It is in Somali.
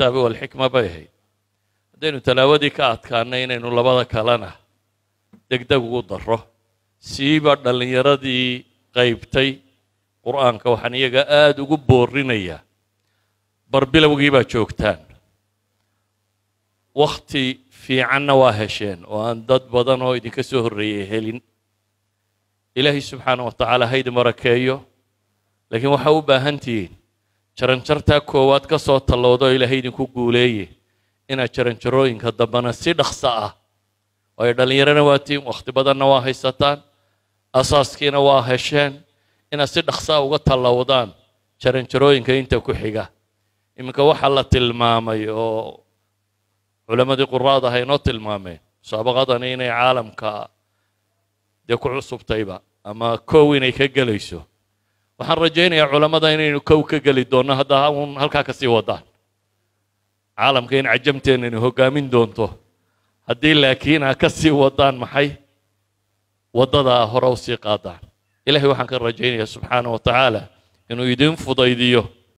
alkitaabi walxikma bay ahayd haddaynu talaawadii ka adkaana inaynu labada kalena degdeg ugu daro siiba dhallinyaradii qaybtay qur'aanka waxaan iyaga aada ugu boorinayaa barbilowgiibaa joogtaan wakhti fiicanna waa hesheen oo aan dad badan oo idinka soo horreeyey helin ilaahay subxaanah wa tacaala hayd marakeeyo laakiin waxaa u baahantihiin jaranjartaa koowaad ka soo tallowdaoo ilaahay idinku guuleeye inaad jaranjarooyinka dambana si dhaqsa ah waayo dhallinyarana waa tiin wakhti badanna waa haysataan asaaskiina waa hesheen inaad si dhaqsa ah dhaqsaa uga tallowdaan jaranjarooyinka inta ku xiga iminka waxaa la tilmaamay oo culammadii quraad ah inoo tilmaameen musaabaqadani inay caalamka dee ku cusubtayba ama koow inay ka gelayso waxaan rajaynayaa culammada inaynu kow ka geli doonno haddaa uun halkaa ka sii wadaan caalamka in cajamteenaynu hogaamin doonto haddii laakiin aa ka sii wadaan maxay waddada hore u sii qaadaan ilahay waxaan ka rajaynayaa subxaanah wa tacaala inuu idiin fudaydiyo